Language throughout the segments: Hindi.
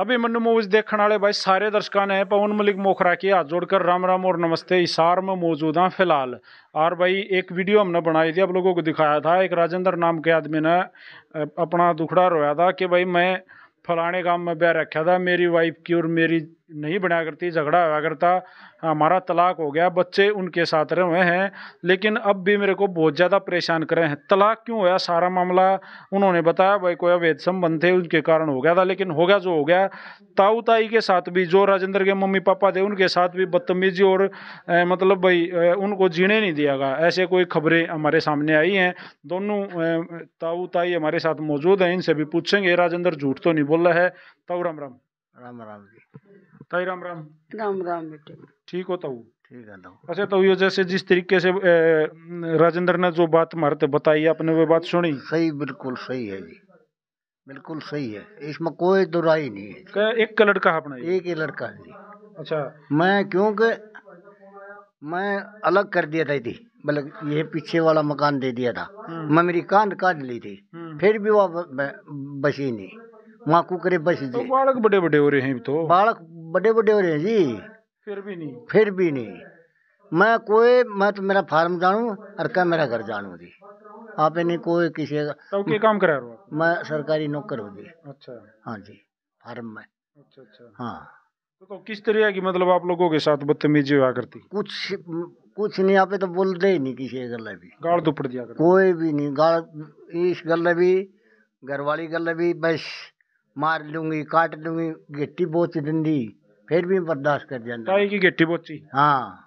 अभी अभिमन्यु मूवीज देखने वाले भाई सारे दर्शकों ने पवन मलिक मोखरा के हाथ जोड़कर राम राम और नमस्ते इशार में मौजूद हैं फिलहाल और भाई एक वीडियो हमने बनाई थी आप लोगों को दिखाया था एक राजेंद्र नाम के आदमी ने अपना दुखड़ा रोया था कि भाई मैं फलाने काम में ब्याह रखा था मेरी वाइफ की और मेरी नहीं बनाया करती झगड़ा हुआ करता हमारा तलाक हो गया बच्चे उनके साथ रहे हुए हैं लेकिन अब भी मेरे को बहुत ज़्यादा परेशान कर रहे हैं तलाक क्यों होया सारा मामला उन्होंने बताया भाई कोई अवैध संबंध थे उनके कारण हो गया था लेकिन हो गया जो हो गया ताऊताई के साथ भी जो राजेंद्र के मम्मी पापा थे उनके साथ भी बदतमीजी और ए, मतलब भाई ए, उनको जीने नहीं दिया गया ऐसे कोई खबरें हमारे सामने आई हैं दोनों ताऊ ताई हमारे साथ मौजूद हैं इनसे भी पूछेंगे राजेंद्र झूठ तो नहीं बोल रहा है ताऊ राम राम राम राम जी ताई राम राम राम राम बेटे ठीक हो तऊ अच्छा तो ये जैसे जिस तरीके से राजेंद्र ने जो बात मारते बताई आपने वो बात सुनी सही बिल्कुल सही है जी बिल्कुल सही है इसमें कोई दुराई नहीं है एक का लड़का अपना एक ही लड़का है जी अच्छा मैं क्योंकि मैं अलग कर दिया था थी मतलब ये पीछे वाला मकान दे दिया था हम्म। मैं मेरी कान काट ली थी हम्म। फिर भी वह बसी नहीं वहाँ कुकरे बस जी तो बालक बड़े बड़े हो रहे हैं तो बालक बड़े बड़े हो रहे हैं जी फिर भी नहीं फिर भी नहीं मैं कोई मैं तो मेरा फार्म जानू और क्या मेरा घर जानू जी आप नहीं कोई किसी का तो काम करा रहा हूँ मैं सरकारी नौकर हूँ जी अच्छा हाँ जी फार्म में अच्छा अच्छा हाँ तो, तो किस तरह की मतलब आप लोगों के साथ बदतमीजी हुआ करती कुछ कुछ नहीं आप तो बोलते ही नहीं किसी गल भी गाल दुपड़ तो दिया करते कोई भी नहीं गाल इस गल भी घर वाली गल भी बस मार लूंगी काट लूंगी गिट्टी बोच डंडी फिर भी बर्दाश्त कर जाता ਤਾਈ की ਗੇਠੀ ਬੋਚੀ हाँ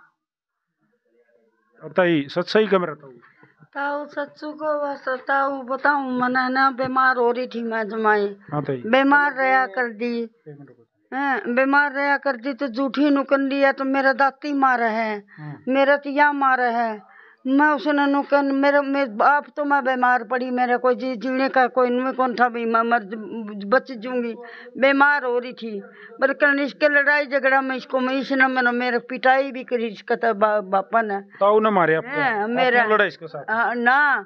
और ताई सत्सई कम रहता हूँ ताऊ सच्चू को बस ताऊ बताऊं मना ना बीमार हो रही थी मैं जमाई हाँ बीमार रहा कर दी हाँ, बीमार रहा कर दी तो झूठी नुकन दिया तो मेरा दाती मारा है हाँ। मेरा तिया मारा है मैं उसने नुकन कन मेरे बाप तो मैं बीमार पड़ी मेरे कोई जी जीने का कोई इनमें कौन था भाई मैं मर बच जूंगी बीमार हो रही थी बरकन इसके लड़ाई झगड़ा में इसको मैं इसने मैंने मेरे पिटाई भी करी इसका था तो बा, बापा ने ताऊ तो मारे आपको मेरा लड़ा इसके साथ आ, हाँ, ना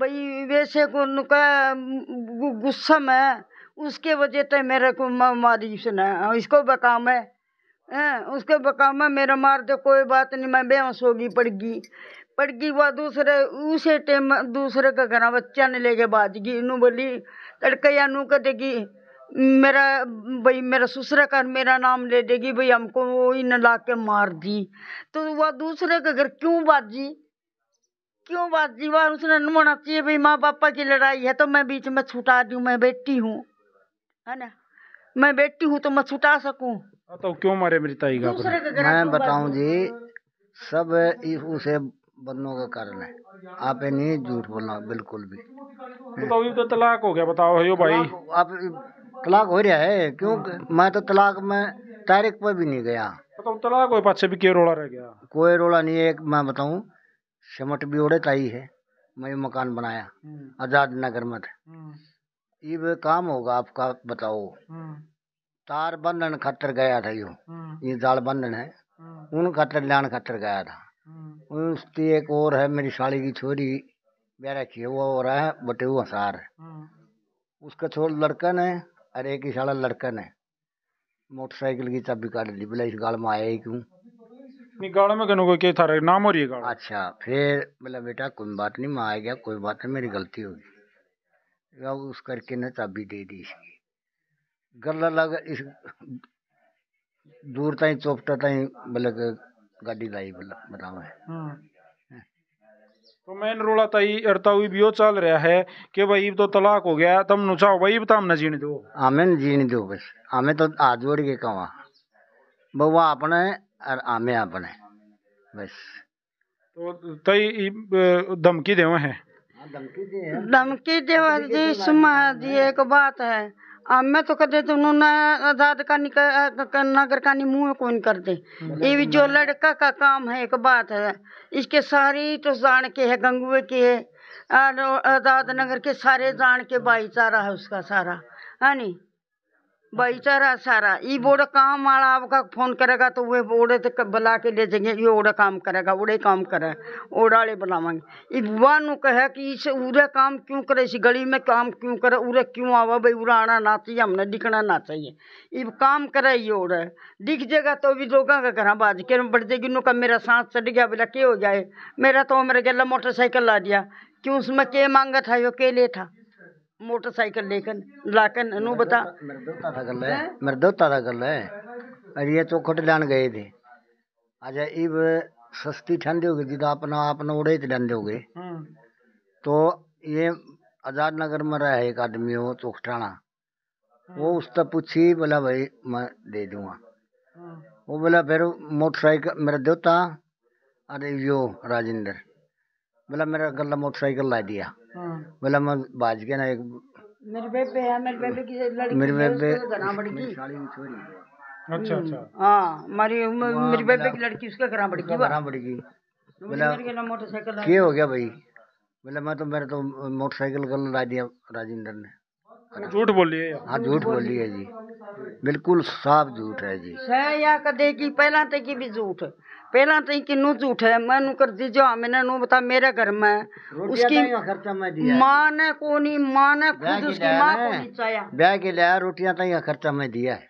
भाई वैसे को नुका गुस्सा में उसके वजह से मेरे को मारी उसने इसको बकाम है हैं उसके बकामा मेरा मार दे कोई बात नहीं मैं बेहोश होगी पड़गी पड़गी वह दूसरे उसे टाइम दूसरे का घर बच्चा ने लेके बाजगी इनू बोली तड़के या नू कह देगी मेरा भाई मेरा ससुरा कर मेरा नाम ले देगी भाई हमको वो इन ला के मार दी तो वह दूसरे के घर क्यों बाजी क्यों बाजी वह उसने होना चाहिए भाई माँ पापा की लड़ाई है तो मैं बीच में छुटा दूँ मैं बेटी हूँ है ना मैं बेटी हूँ तो मैं छुटा सकूँ हाँ, तो क्यों मारे मेरी ताई का मैं बताऊं जी सब उसे बनने का कारण है आप नहीं झूठ बोलना बिल्कुल भी तो अभी तो तलाक हो गया बताओ यो भाई आप तलाक हो रहा है क्यों मैं तो तलाक में तारीख पर भी नहीं गया हाँ, तो तलाक हो पाछे भी क्यों रोला रह गया कोई रोला नहीं है मैं बताऊं सिमट भी ओढ़े ताई है मैं मकान बनाया हम्म। आजाद नगर में ये हम्म। काम होगा आपका बताओ हम्म। तार बंधन खतर गया था यू हम्म। ये जाल बंधन है हम्म। उन खतर लान खतर गया था हम्म। उसकी एक और है मेरी साली की छोरी ब्याह रखी है वो और है बटे वो सार उसका छोर लड़का ने और एक ही साला लड़का ने मोटरसाइकिल की चाबी काट ली बोला इस गाल में आया ही क्यों नहीं गाड़ा में कहने को क्या था नाम हो रही है अच्छा फिर बोला बेटा कोई बात नहीं मैं आ गया कोई बात नहीं मेरी गलती होगी उस करके ना चाबी दे दी इसकी गल्ला लग इस दूर ताई चौपटा ताई मतलब गाड़ी लाई मतलब बताओ है हाँ। तो मेन रोला ताई अर्थात भी बियो चल रहा है कि भाई तो तलाक हो गया तुम नुचाओ भाई बताम तो हमने जीने दो हमें जीने दो बस हमें तो आज जोड़ के कहा बउआ अपने और आमे अपने बस तो तई धमकी देवे हैं धमकी दे धमकी देवे जी सुमा दिए को बात है मैं तो અમે તો કદે नगर का नि मुंह कौन कर दे हम्म। ये जो लड़का का काम है एक बात है इसके सारी तो जान के है गंगुए के है नगर के सारे जान के भाईचारा है उसका सारा है हाँ नी बईचारा अच्छा। सारा ये हम्म। बोर्ड काम वाला आपका फोन करेगा तो वह बोर्ड तो बुला के ले जाएंगे ये ओडा काम करेगा ओडे काम करे ओडा बुलावाएंगे ये बुआ नु कहे कि इस उरे काम क्यों करे इस गली में काम क्यों करे उरे क्यों आवा भाई उरा आना ना चाहिए हमने दिखना ना चाहिए ये काम करे ये ओडे दिख जाएगा तो भी लोगों का घर बाज के बढ़ जाएगी नु का मेरा सांस चढ़ गया बोला के हो जाए मेरा तो मेरे गला मोटरसाइकिल ला दिया क्यों उसमें के मांगा था यो के ले था मोटरसाइकिल लेकर लाकर नू बता मेरे था गल है मृदोता था गल है और ये चौखट लान गए थे अच्छा इब सस्ती ठंड होगी जिद अपना अपना उड़े ठंड होगी हम्म। तो ये आजाद नगर में रहा है एक आदमी हो चौखटाना वो हम्म। उस तक पूछी बोला भाई मैं दे दूंगा हम्म। वो बोला फिर मोटरसाइकिल मेरा देवता अरे यो राजेंद्र बोला मेरा गला मोटरसाइकिल ला दिया हाँ। बोला मतलब मैं बाज के ना एक मेरे बेबे है मेरे बेबे की लड़की मेरे बेबे घना तो बड़ी बड़की अच्छा अच्छा, अच्छा।, अच्छा। हां मारी मेरे बेबे की लड़की उसके घना बड़ी की घना बड़ी की तो बोला मतलब मेरे ना मोटरसाइकिल के हो गया भाई बोला मतलब मैं तो मेरे तो मोटरसाइकिल कर ला दिया राजेंद्र ने झूठ बोली है हाँ झूठ बोली है जी बिल्कुल साफ झूठ है जी सही या कदे की पहला ते की भी झूठ पहला तो कि झूठ है मैं नू कर दीजो हमें नू बता मेरे घर में उसकी माँ ने कोनी माँ ने खुद उसकी माँ को नहीं ब्याह के लिया रोटियां तो खर्चा में दिया है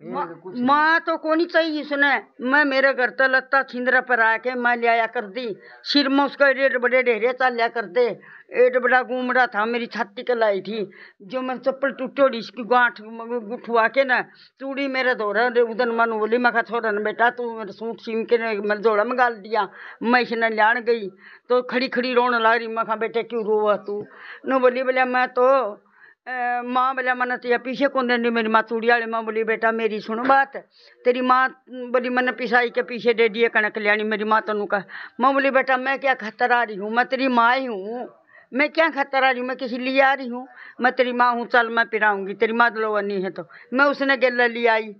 माँ तो कोनी चाहिए सुने मैं मेरे घर तो लत्ता छिंदरा पर आके मैं लिया कर दी सिर में उसका एड बड़े ढेरे चल लिया कर दे एड बड़ा गुमड़ा था मेरी छाती के लाई थी जो मैं चप्पल टूटोड़ी इसकी गांठ गुठवा के ना चूड़ी मेरे धोरा उधर मन बोली मैं छोरा बेटा तू मेरे सूट सीम के मैं जोड़ा मंगाल दिया मैं इसने लिया गई तो खड़ी खड़ी रोन लग रही मैं बेटे क्यों रोआ तू न बोली बोलिया मैं तो मां बोलिया मन तुझे पीछे कौन देनी मेरी मां तूड़ी आई मां बोली बेटा मेरी सुनो बात तेरी मां बोली मन पिसाई के पीछे डेडी दिए कणक लिया मेरी माँ तेन कह माँ बोली बेटा मैं क्या खतर आ रही हूँ मैं तेरी माँ ही हूँ मैं क्या खतर आ रही हूँ मैं किसी लिए आ रही हूँ मैं तेरी माँ हूँ चल मैं पिराऊंगी तेरी माँ तो नहीं है तो मैं उसने गेल ले आई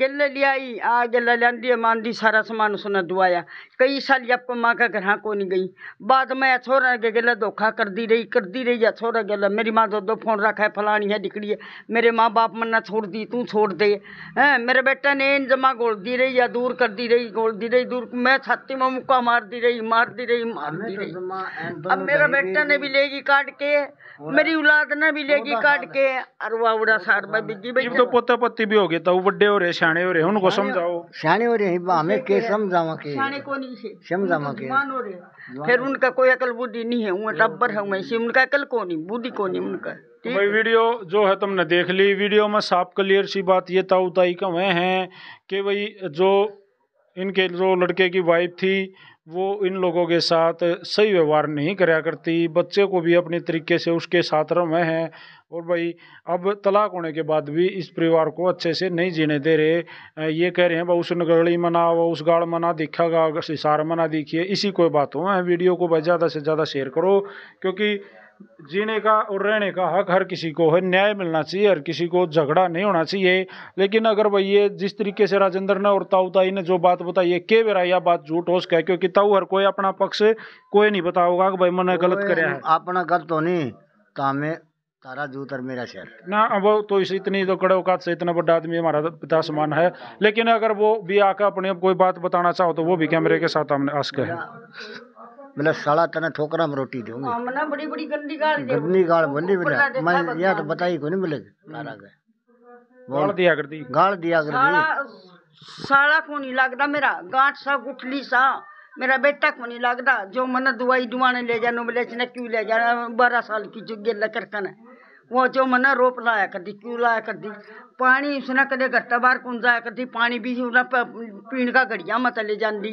गिल्ल आई आ गिल्ल लियांदी दी सारा समान उसने दुआया कई साल आपको मां का घर को नहीं गई बाद में अछोरा के गिल्ल धोखा कर दी रही कर दी रही अछोरा गिल्ल मेरी माँ दो दो फोन रखा है फलानी है दिखड़ी है मेरे माँ बाप मना छोड़ दी तू छोड़ दे हैं मेरे बेटा ने इन जमा गोल दी रही या दूर कर दी रही गोल दी रही दूर मैं छाती में मुक्का मार दी रही मार दी रही मार दी रही अब मेरा बेटा ने भी लेगी काट के मेरी औलाद ने भी लेगी काट के अरवा उड़ा सार बीजी बिजी भाई तो पोता पोती भी हो गए तो वो बड़े हो रहे शाणे हो रहे उनको समझाओ शाणे हो रहे हमें के समझावा के शाणे कोनी से समझावा के तो मान हो रहे फिर उनका कोई अकल बुद्धि नहीं है उनका टब्बर है वैसे उनका अकल कोनी बुद्धि कोनी उनका भाई वीडियो जो है तुमने देख ली वीडियो में साफ क्लियर सी बात ये ताउताई का वह है कि भाई जो इनके जो लड़के की वाइफ थी वो इन लोगों के साथ सही व्यवहार नहीं कराया करती बच्चे को भी अपने तरीके से उसके साथ रमे हैं और भाई अब तलाक होने के बाद भी इस परिवार को अच्छे से नहीं जीने दे रहे ये कह रहे हैं भाई उस गड़ी मना वो उस गाड़ मना गा सिसार मना दिखिए इसी कोई बात हो वीडियो को भाई ज़्यादा से ज़्यादा शेयर करो क्योंकि जीने का और रहने का हक हर किसी को है न्याय मिलना चाहिए हर किसी को झगड़ा नहीं होना चाहिए लेकिन अगर भाई ये जिस तरीके से राजेंद्र ने और ताऊताई ने जो बात बताई है के बेरा यह बात झूठ हो सके क्योंकि ताऊ हर कोई अपना पक्ष कोई नहीं बता होगा कि भाई मैंने गलत करे अपना गलत तो नहीं तामे तो तारा जूतर मेरा शहर ना अब तो इस इतनी तो कड़े औकात से इतना बड़ा आदमी हमारा पिता समान है लेकिन अगर वो भी आकर अपने कोई बात बताना चाहो तो वो भी कैमरे के साथ हमने आस्क है मतलब साला तने ठोकरा में रोटी दूंगी हाँ, मतलब बड़ी बड़ी गंदी गाल गंदी गाल मैं यह तो बताई को नहीं मिलेगी गाल दिया कर दी साला को नहीं लगता मेरा गांठ सा गुठली सा मेरा बेटा को नहीं लगता जो मन दुआई दुआने ले जाना बोले इसने क्यों ले जाना बारह साल की जुगे गिर कर वो जो मैंने रोप लाया कर दी क्यों लाया कर दी पानी उसने कदे गट्टा बाहर कौन करती पानी भी उन्हें पीण का घड़िया मत ले जाती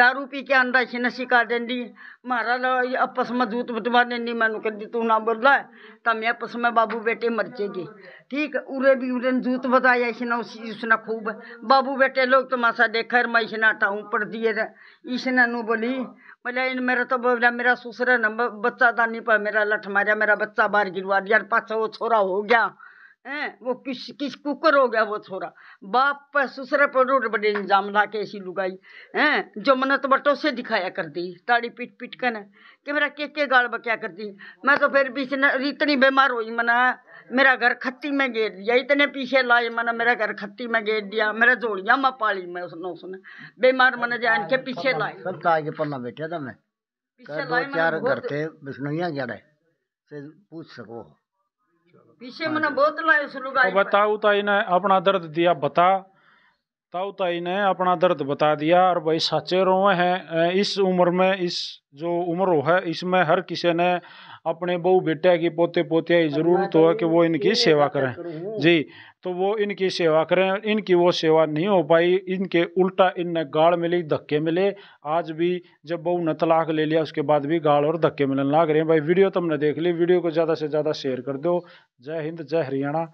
दारू पी के आंदा इसने कर देंदी मारा आपस में जूत बतवा दें मैंने कहती तू ना बोला तो मैं आपस में बाबू बेटे मर जाएगी ठीक उरे भी उरे जूत बताया इसने उस उसने खूब बाबू बेटे लोग तमाशा तो देखा मैं इसने हटाऊ पड़ दिए इसने बोली मतलब इन मेरा तो बोला मेरा ससुर न बच्चा दानी नहीं पर मेरा लठ मारा मेरा बच्चा बाहर गिरवा दिया पाछा वो छोरा हो गया हैं वो किस किस कुकर हो गया वो छोरा बाप पर सुसरे पर रोड बड़े इंजाम ला के ऐसी लुगाई हैं जो मन्नत बटो से दिखाया कर दी ताड़ी पिट पिट कर कि मेरा के के गाल बक्या कर दी मैं तो फिर बीच न इतनी बीमार हुई मना मेरा घर खत्ती में गेर दिया इतने पीछे लाए मैंने मेरा घर खत्ती में गेर दिया मेरा जोड़िया मैं पाली मैं उसने उसने बीमार मन जान के पीछे लाए सब ताए के पन्ना बैठा था मैं पीछे दो चार घर के बिस्नोइया जा रहे से पूछ सको पीछे मने बहुत તલાયો છે बताऊ तो इन्हें अपना दर्द दिया बता ताऊ ताई तो ने अपना दर्द बता दिया और भाई सच्चे रोए हैं इस उम्र में इस जो उम्र है इसमें हर किसी ने अपने बहू बेटा की पोते पोतिया की ज़रूरत तो हो कि वो इनकी सेवा करें जी तो वो इनकी सेवा करें इनकी वो सेवा नहीं हो पाई इनके उल्टा इनने गाड़ मिली धक्के मिले आज भी जब बहू ने तलाक ले लिया उसके बाद भी गाड़ और धक्के मिलने लाग रहे हैं भाई वीडियो तुमने देख ली वीडियो को ज़्यादा से ज़्यादा शेयर कर दो जय हिंद जय हरियाणा